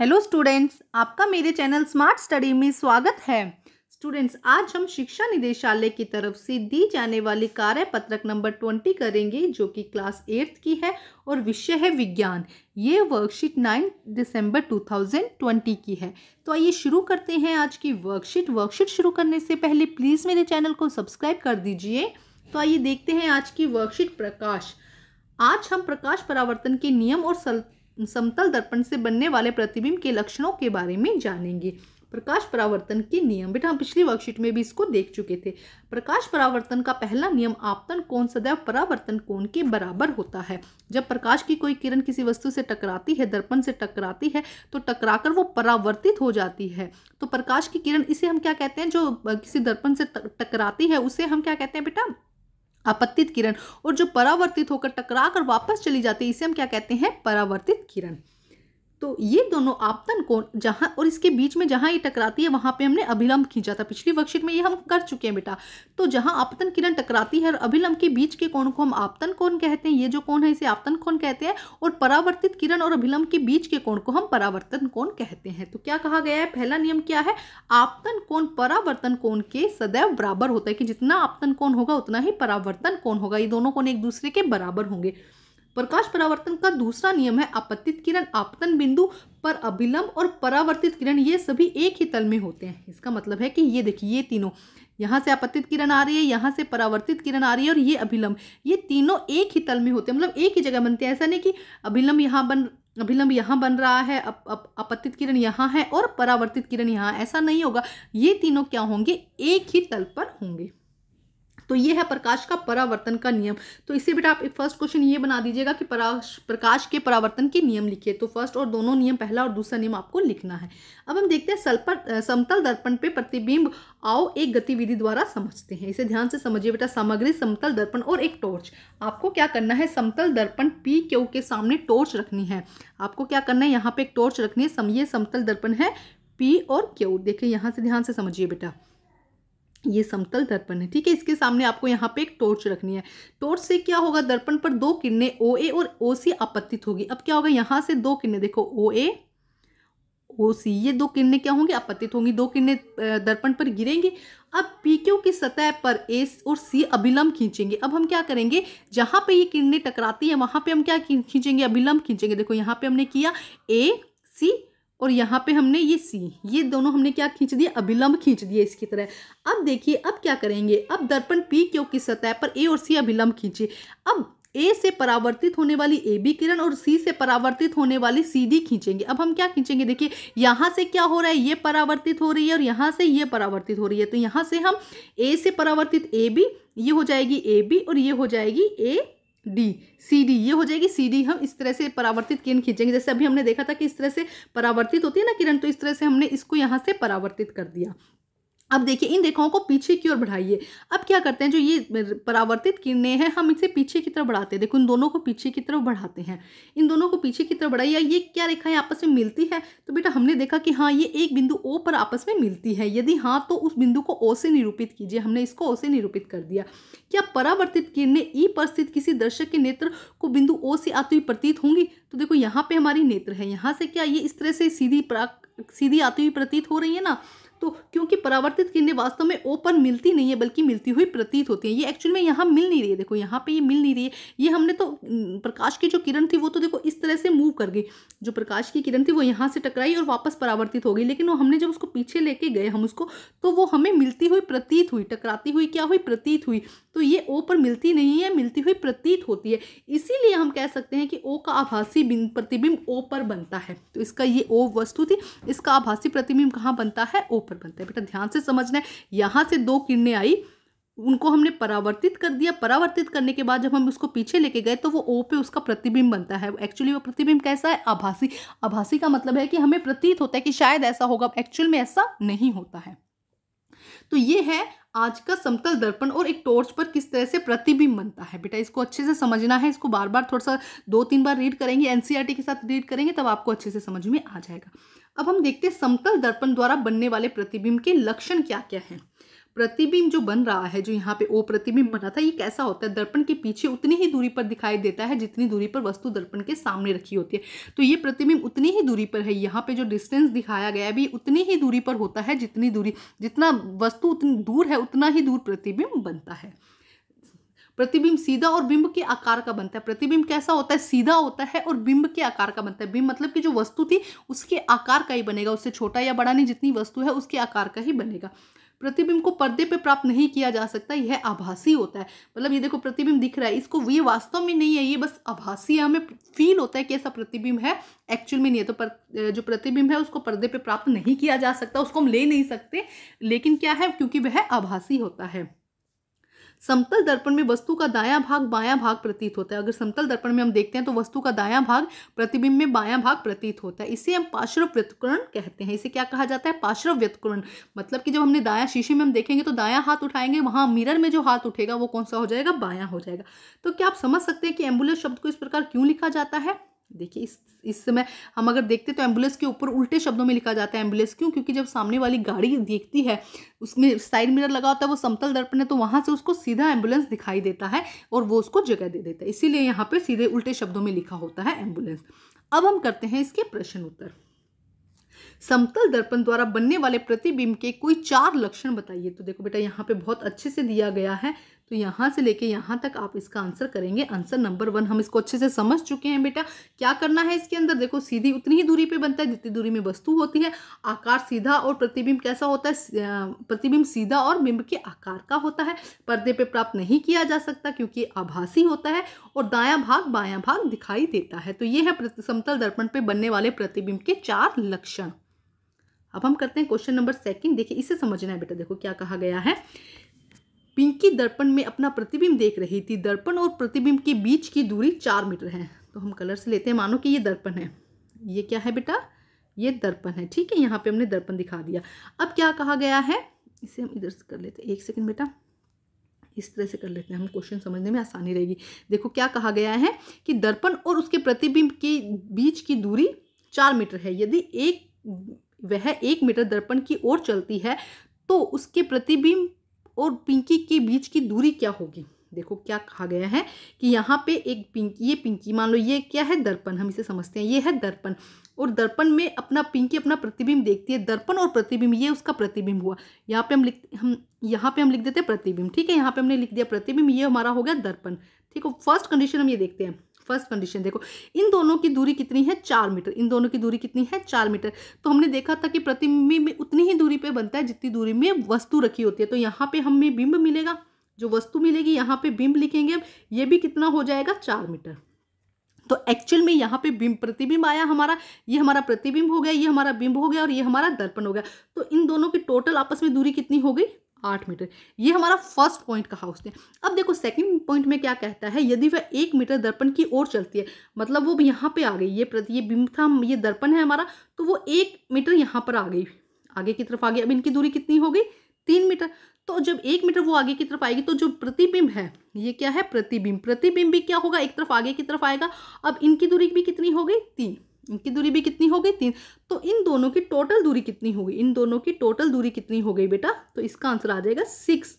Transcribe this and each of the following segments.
hello students आपका मेरे channel smart study में स्वागत है स्टूडेंट्स आज हम शिक्षा निदेशालय की तरफ से दी जाने वाली कार्य पत्रक नंबर ट्वेंटी करेंगे जो कि क्लास एट्थ की है और विषय है विज्ञान ये वर्कशीट नाइन दिसंबर टू थाउजेंड ट्वेंटी की है तो आइए शुरू करते हैं आज की वर्कशीट वर्कशीट शुरू करने से पहले प्लीज़ मेरे चैनल को सब्सक्राइब कर दीजिए तो आइए देखते हैं आज की वर्कशीट प्रकाश आज हम प्रकाश परावर्तन के नियम और सल... समतल दर्पण से बनने वाले प्रतिबिंब के लक्षणों के बारे में जानेंगे प्रकाश परावर्तन के नियम बेटा हम पिछली वर्कशीट में भी इसको देख चुके थे प्रकाश परावर्तन का पहला नियम आपतन कोण सदैव परावर्तन कोण के बराबर होता है जब प्रकाश की कोई किरण किसी वस्तु से टकराती है दर्पण से टकराती है तो टकराकर वो परावर्तित हो जाती है तो प्रकाश की किरण इसे हम क्या कहते हैं जो किसी दर्पण से टकराती है उसे हम क्या कहते हैं बेटा आपत्तित किरण और जो परावर्तित होकर टकरा कर वापस चली जाती है इसे हम क्या कहते हैं परावर्तित किरण तो ये दोनों आपतन कोण जहाँ और इसके बीच में जहाँ ये टकराती है वहाँ पे हमने अभिलंब खींचा था पिछली वर्कशीट में ये हम कर चुके हैं बेटा तो जहाँ आपतन किरण टकराती है और अभिलंब के बीच के कोण को हम आपतन कोण कहते हैं ये जो कोण है इसे आपतन कोण कहते हैं और परावर्तित किरण और अभिलंब के बीच के कोण को हम परावर्तन कोण कहते हैं तो क्या कहा गया है पहला नियम क्या है आपतन कोण परावर्तन कोण के सदैव बराबर होता है कि जितना आपतन कोण होगा उतना ही परावर्तन कोण होगा ये दोनों कोण एक दूसरे के बराबर होंगे प्रकाश परावर्तन का दूसरा नियम है आपतित किरण आपतन बिंदु पर अभिलंब और परावर्तित किरण ये सभी एक ही तल में होते हैं इसका मतलब है कि ये देखिए ये तीनों यहाँ से आपत्तित किरण आ रही है यहाँ से परावर्तित किरण आ रही है और ये अभिलंब ये तीनों एक ही तल में होते हैं मतलब एक ही जगह बनते हैं ऐसा नहीं कि अभिलंब यहाँ बन अभिलंब यहाँ बन रहा है अप, अप, अपतित किरण यहाँ है और परावर्तित किरण यहाँ ऐसा नहीं होगा ये तीनों क्या होंगे एक ही तल पर होंगे तो ये है प्रकाश का परावर्तन का नियम तो इसे बेटा आप एक फर्स्ट क्वेश्चन ये बना दीजिएगा कि प्रकाश प्रकाश के परावर्तन के नियम लिखिए तो फर्स्ट और दोनों नियम पहला और दूसरा नियम आपको लिखना है अब हम देखते हैं सल्पर समतल दर्पण पे प्रतिबिंब आओ एक गतिविधि द्वारा समझते हैं इसे ध्यान से समझिए बेटा सामग्री समतल दर्पण और एक टॉर्च आपको क्या करना है समतल दर्पण पी क्यू के सामने टॉर्च रखनी है आपको क्या करना है यहाँ पे एक टॉर्च रखनी है ये समतल दर्पण है पी और क्यू देखिए यहाँ से ध्यान से समझिए बेटा ये समतल दर्पण है ठीक है इसके सामने आपको यहाँ पे एक टॉर्च रखनी है टॉर्च से क्या होगा दर्पण पर दो किरणें ओ ए और ओ सी आपत्तित होगी अब क्या होगा यहाँ से दो किरणें देखो ओ ए ओ सी ये दो किरणें क्या होंगी आपत्तित होंगी दो किरणें दर्पण पर गिरेंगी अब पी क्यू की सतह पर ए और सी अभिलंब खींचेंगे अब हम क्या करेंगे जहाँ पे ये किरणें टकराती है वहाँ पर हम क्या खींचेंगे अभिलंब खींचेंगे देखो यहाँ पे हमने किया ए सी और यहाँ पे हमने ये सी ये दोनों हमने क्या खींच दिए अभिलंब खींच दिए इसकी तरह अब देखिए अब क्या करेंगे अब दर्पण पी क्यों की सतह पर ए और सी अभिलंब खींचे अब ए से परावर्तित होने वाली ए बी किरण और सी से परावर्तित होने वाली सी डी खींचेंगे अब हम क्या खींचेंगे देखिए यहाँ से क्या हो रहा है ये परावर्तित हो रही है और यहाँ से ये परावर्तित हो रही है तो यहाँ से हम ए से परावर्तित ए बी ये हो जाएगी ए बी और ये हो जाएगी ए डी सी डी ये हो जाएगी सी डी हम इस तरह से परावर्तित किरण खींचेंगे जैसे अभी हमने देखा था कि इस तरह से परावर्तित होती है ना किरण तो इस तरह से हमने इसको यहाँ से परावर्तित कर दिया अब देखिए इन रेखाओं को पीछे की ओर बढ़ाइए अब क्या करते हैं जो ये परावर्तित किरणें हैं हम इसे पीछे की तरफ बढ़ाते हैं देखो इन दोनों को पीछे की तरफ बढ़ाते हैं इन दोनों को पीछे की तरफ बढ़ाइए ये क्या रेखाएं आपस में मिलती है तो बेटा हमने देखा कि हाँ ये एक बिंदु ओ पर आपस में मिलती है यदि हाँ तो उस बिंदु को ओ से निरूपित कीजिए हमने इसको ओ से निरूपित कर दिया क्या परावर्तित किरणें ई e पर स्थित किसी दर्शक के नेत्र को बिंदु ओ से आती हुई प्रतीत होंगी तो देखो यहाँ पर हमारी नेत्र है यहाँ से क्या ये इस तरह से सीधी सीधी आती हुई प्रतीत हो रही है ना तो क्योंकि परावर्तित किरणें वास्तव में ओ पर मिलती नहीं है बल्कि मिलती हुई प्रतीत होती हैं ये एक्चुअल में यहाँ मिल नहीं रही है देखो यहाँ पे ये मिल नहीं रही है ये हमने तो प्रकाश की जो किरण थी वो तो देखो इस तरह से मूव कर गई जो प्रकाश की किरण थी वो यहाँ से टकराई और वापस परावर्तित हो गई लेकिन वो हमने जब उसको पीछे लेके गए हम उसको तो वो हमें मिलती हुई प्रतीत हुई टकराती हुई क्या हुई प्रतीत हुई तो ये ओ पर मिलती नहीं है मिलती हुई प्रतीत होती है इसीलिए हम कह सकते हैं कि ओ का आभासी प्रतिबिंब ओ पर बनता है तो इसका ये ओ वस्तु थी इसका आभासी प्रतिबिंब कहाँ बनता है ओ ऊपर बनता है बेटा ध्यान से समझना है यहाँ से दो किरणें आई उनको हमने परावर्तित कर दिया परावर्तित करने के बाद जब हम उसको पीछे लेके गए तो वो ओ पे उसका प्रतिबिंब बनता है एक्चुअली वो प्रतिबिंब कैसा है आभासी आभासी का मतलब है कि हमें प्रतीत होता है कि शायद ऐसा होगा एक्चुअल में ऐसा नहीं होता है तो ये है आज का समतल दर्पण और एक टॉर्च पर किस तरह से प्रतिबिंब बनता है बेटा इसको अच्छे से समझना है इसको बार बार थोड़ा सा दो तीन बार रीड करेंगे एनसीईआरटी e के साथ रीड करेंगे तब आपको अच्छे से समझ में आ जाएगा अब हम देखते हैं समतल दर्पण द्वारा बनने वाले प्रतिबिंब के लक्षण क्या क्या हैं प्रतिबिंब जो बन रहा है जो यहाँ पे ओ प्रतिबिंब बना था ये कैसा होता है दर्पण के पीछे उतनी ही दूरी पर दिखाई देता है जितनी दूरी पर वस्तु दर्पण के सामने रखी होती है तो ये प्रतिबिंब उतनी ही दूरी पर है यहाँ पे जो डिस्टेंस दिखाया गया है भी उतनी ही दूरी पर होता है जितनी दूरी जितना वस्तु उतनी दूर है उतना ही दूर प्रतिबिंब बनता है प्रतिबिंब सीधा और बिंब के आकार का बनता है प्रतिबिंब कैसा होता है सीधा होता है और बिंब के आकार का बनता है बिंब मतलब कि जो वस्तु थी उसके आकार का ही बनेगा उससे छोटा या बड़ा नहीं जितनी वस्तु है उसके आकार का ही बनेगा प्रतिबिंब को पर्दे पे प्राप्त नहीं किया जा सकता यह आभासी होता है मतलब ये देखो प्रतिबिंब दिख रहा है इसको ये वास्तव में नहीं है ये बस आभासी हमें फील होता है कि ऐसा प्रतिबिंब है एक्चुअल में नहीं है तो पर, जो प्रतिबिंब है उसको पर्दे पे प्राप्त नहीं किया जा सकता उसको हम ले नहीं सकते लेकिन क्या है क्योंकि वह आभासी होता है समतल दर्पण में वस्तु का दायां भाग बायां भाग प्रतीत होता है अगर समतल दर्पण में हम देखते हैं तो वस्तु का दायां भाग प्रतिबिंब में बायां भाग प्रतीत होता है इसे हम पार्श्व व्यतकरण कहते हैं इसे क्या कहा जाता है पार्श्व व्यतकरण मतलब कि जब हमने दायां शीशे में हम देखेंगे तो दायां हाथ उठाएंगे वहाँ मिरर में जो हाथ उठेगा वो कौन सा हो जाएगा बायां हो जाएगा तो क्या आप समझ सकते हैं कि एम्बुलेंस शब्द को इस प्रकार क्यों लिखा जाता है देखिए इस इस समय हम अगर देखते तो एम्बुलेंस के ऊपर उल्टे शब्दों में लिखा जाता है एम्बुलेंस क्यों क्योंकि जब सामने वाली गाड़ी देखती है उसमें साइड मिरर लगा होता है वो समतल दर्पण है तो वहाँ से उसको सीधा एम्बुलेंस दिखाई देता है और वो उसको जगह दे देता है इसीलिए यहाँ पर सीधे उल्टे शब्दों में लिखा होता है एम्बुलेंस अब हम करते हैं इसके प्रश्न उत्तर समतल दर्पण द्वारा बनने वाले प्रतिबिंब के कोई चार लक्षण बताइए तो देखो बेटा यहाँ पे बहुत अच्छे से दिया गया है तो यहाँ से लेके यहाँ तक आप इसका आंसर करेंगे आंसर नंबर वन हम इसको अच्छे से समझ चुके हैं बेटा क्या करना है इसके अंदर देखो सीधी उतनी ही दूरी पे बनता है जितनी दूरी में वस्तु होती है आकार सीधा और प्रतिबिंब कैसा होता है प्रतिबिंब सीधा और बिंब के आकार का होता है पर्दे पर प्राप्त नहीं किया जा सकता क्योंकि आभासी होता है और दाया भाग बाया भाग दिखाई देता है तो ये है समतल दर्पण पर बनने वाले प्रतिबिंब के चार लक्षण अब हम करते हैं क्वेश्चन नंबर सेकंड देखिए इसे समझना है बेटा देखो क्या कहा गया है पिंकी दर्पण में अपना प्रतिबिंब देख रही थी दर्पण और प्रतिबिंब के बीच की दूरी चार मीटर है तो हम कलर से लेते हैं मानो कि ये दर्पण है ये क्या है बेटा ये दर्पण है ठीक है यहाँ पे हमने दर्पण दिखा दिया अब क्या कहा गया है इसे हम इधर से कर लेते हैं एक सेकेंड बेटा इस तरह से कर लेते हैं हम क्वेश्चन समझने में आसानी रहेगी देखो क्या कहा गया है कि दर्पण और उसके प्रतिबिंब के बीच की दूरी चार मीटर है यदि एक वह एक मीटर दर्पण की ओर चलती है तो उसके प्रतिबिंब और पिंकी के बीच की दूरी क्या होगी देखो क्या कहा गया है कि यहाँ पे एक पिंकी ये पिंकी मान लो ये क्या है दर्पण हम इसे समझते हैं ये है दर्पण और दर्पण में अपना पिंकी अपना प्रतिबिंब देखती है दर्पण और प्रतिबिंब ये उसका प्रतिबिंब हुआ यहाँ पे हम लिख हम यहाँ पे हम लिख देते हैं प्रतिबिंब ठीक है यहाँ पे हमने लिख दिया प्रतिबिंब ये हमारा हो गया दर्पण ठीक है फर्स्ट कंडीशन हम ये देखते हैं फर्स्ट कंडीशन देखो इन दोनों की दूरी कितनी है चार मीटर इन दोनों की दूरी कितनी है चार मीटर तो हमने देखा था कि प्रतिबिंब में उतनी ही दूरी पे बनता है जितनी दूरी में वस्तु रखी होती है तो यहाँ पे हमें बिंब मिलेगा जो वस्तु मिलेगी यहाँ पे बिंब लिखेंगे ये भी कितना हो जाएगा चार मीटर तो एक्चुअल में यहाँ पे बिंब प्रतिबिंब आया हमारा ये हमारा प्रतिबिंब हो गया ये हमारा बिंब हो गया और ये हमारा दर्पण हो गया तो इन दोनों की टोटल आपस में दूरी कितनी हो गई आठ मीटर ये हमारा फर्स्ट पॉइंट कहा उसने अब देखो सेकंड पॉइंट में क्या कहता है यदि वह एक मीटर दर्पण की ओर चलती है मतलब वो यहाँ पे आ गई ये प्रति ये बिंब था ये दर्पण है हमारा तो वो एक मीटर यहाँ पर आ गई आगे की तरफ आ गई अब इनकी दूरी कितनी हो गई तीन मीटर तो जब एक मीटर वो आगे की तरफ आएगी तो जो प्रतिबिंब है ये क्या है प्रतिबिंब प्रतिबिंब भी क्या होगा एक तरफ आगे की तरफ आएगा अब इनकी दूरी भी कितनी हो गई तीन इनकी दूरी भी कितनी हो गई तीन तो इन दोनों की टोटल दूरी कितनी होगी इन दोनों की टोटल दूरी कितनी हो गई बेटा तो इसका आंसर आ जाएगा सिक्स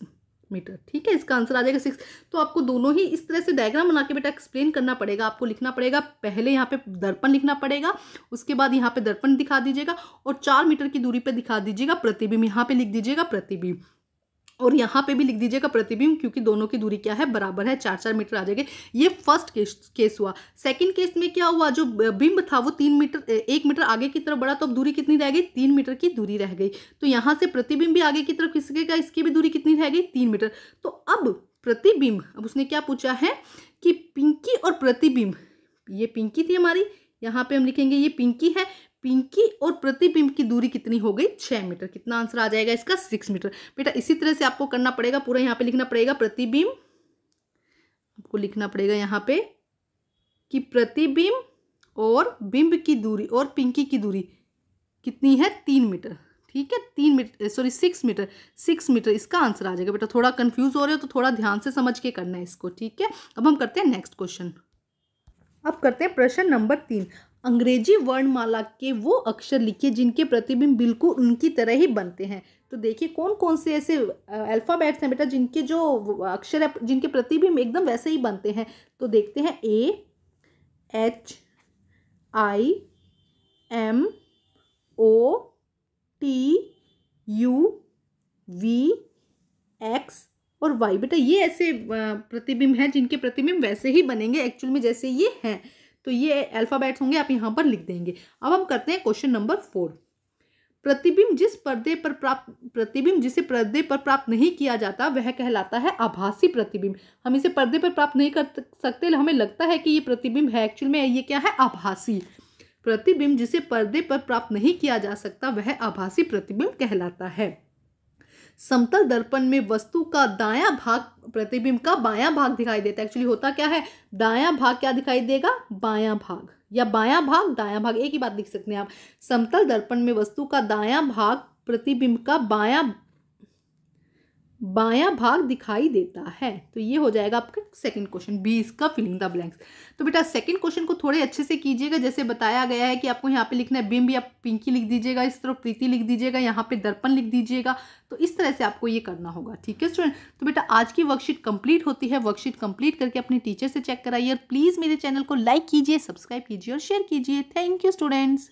मीटर ठीक है इसका आंसर आ जाएगा सिक्स तो आपको दोनों ही इस तरह से डायग्राम बना के बेटा एक्सप्लेन करना पड़ेगा आपको लिखना पड़ेगा पहले यहाँ पे दर्पण लिखना पड़ेगा उसके बाद यहाँ पे दर्पण दिखा दीजिएगा और चार मीटर की दूरी पे दिखा दीजिएगा प्रतिबिंब यहाँ पे लिख दीजिएगा प्रतिबिंब और यहाँ पे भी लिख दीजिएगा प्रतिबिंब क्योंकि दोनों की दूरी क्या है बराबर है चार चार मीटर आ जाएगी ये फर्स्ट केस केस हुआ सेकंड केस में क्या हुआ जो बिंब था वो तीन मीटर एक मीटर आगे की तरफ बढ़ा तो अब दूरी कितनी रह गई तीन मीटर की दूरी रह गई तो यहाँ से प्रतिबिंब भी आगे की तरफ खिसकेगा इसकी भी दूरी कितनी रह गई तीन मीटर तो अब प्रतिबिंब अब उसने क्या पूछा है कि पिंकी और प्रतिबिंब ये पिंकी थी हमारी यहाँ पे हम लिखेंगे ये पिंकी है पिंकी और प्रतिबिंब की दूरी कितनी हो गई छः मीटर कितना आंसर आ जाएगा इसका सिक्स मीटर बेटा इसी तरह से आपको करना पड़ेगा पूरा यहाँ पे लिखना पड़ेगा प्रतिबिंब आपको लिखना पड़ेगा यहाँ पे कि प्रतिबिंब और बिंब की दूरी और पिंकी की दूरी कितनी है तीन मीटर ठीक है तीन metre sorry six metre six metre इसका आंसर आ जाएगा बेटा थोड़ा कंफ्यूज हो रहे हो तो थोड़ा ध्यान से समझ के करना है इसको ठीक है अब हम करते हैं नेक्स्ट क्वेश्चन अब करते हैं प्रश्न नंबर तीन अंग्रेजी वर्णमाला के वो अक्षर लिखिए जिनके प्रतिबिंब बिल्कुल उनकी तरह ही बनते हैं तो देखिए कौन कौन से ऐसे अल्फ़ाबेट्स हैं बेटा जिनके जो अक्षर है जिनके प्रतिबिंब एकदम वैसे ही बनते हैं तो देखते हैं A H I M O T U V X और वाई बेटा ये ऐसे प्रतिबिंब हैं जिनके प्रतिबिंब वैसे ही बनेंगे एक्चुअल में जैसे ये हैं तो ये अल्फ़ाबेट्स होंगे आप यहाँ पर लिख देंगे अब हम करते हैं क्वेश्चन नंबर फोर प्रतिबिंब जिस पर्दे पर प्राप्त प्रतिबिंब जिसे पर्दे पर प्राप्त नहीं किया जाता वह कहलाता है आभासी प्रतिबिंब हम इसे पर्दे पर प्राप्त नहीं कर सकते हमें लगता है कि ये प्रतिबिंब है एक्चुअल में ये क्या है आभासी प्रतिबिंब जिसे पर्दे पर प्राप्त नहीं किया जा सकता वह आभासी प्रतिबिंब कहलाता है समतल दर्पण में वस्तु का दायां भाग प्रतिबिंब का बायां भाग दिखाई देता है एक्चुअली होता क्या है दायां भाग क्या दिखाई देगा बायां भाग या बायां भाग दायां भाग एक ही बात लिख सकते हैं आप समतल दर्पण में वस्तु का दायां भाग प्रतिबिंब का बायां बायां भाग दिखाई देता है तो ये हो जाएगा आपका सेकंड क्वेश्चन बी इसका फिलिंग द ब्लैंक्स तो बेटा सेकंड क्वेश्चन को थोड़े अच्छे से कीजिएगा जैसे बताया गया है कि आपको यहाँ पे लिखना है बिम्ब या पिंकी लिख दीजिएगा इस तरफ प्रीति लिख दीजिएगा यहाँ पे दर्पण लिख दीजिएगा तो इस तरह से आपको ये करना होगा ठीक है स्टूडेंट तो बेटा आज की वर्कशीट कंप्लीट होती है वर्कशीट कंप्लीट करके अपने टीचर से चेक कराइए और प्लीज़ मेरे चैनल को लाइक कीजिए सब्सक्राइब कीजिए और शेयर कीजिए थैंक यू स्टूडेंट्स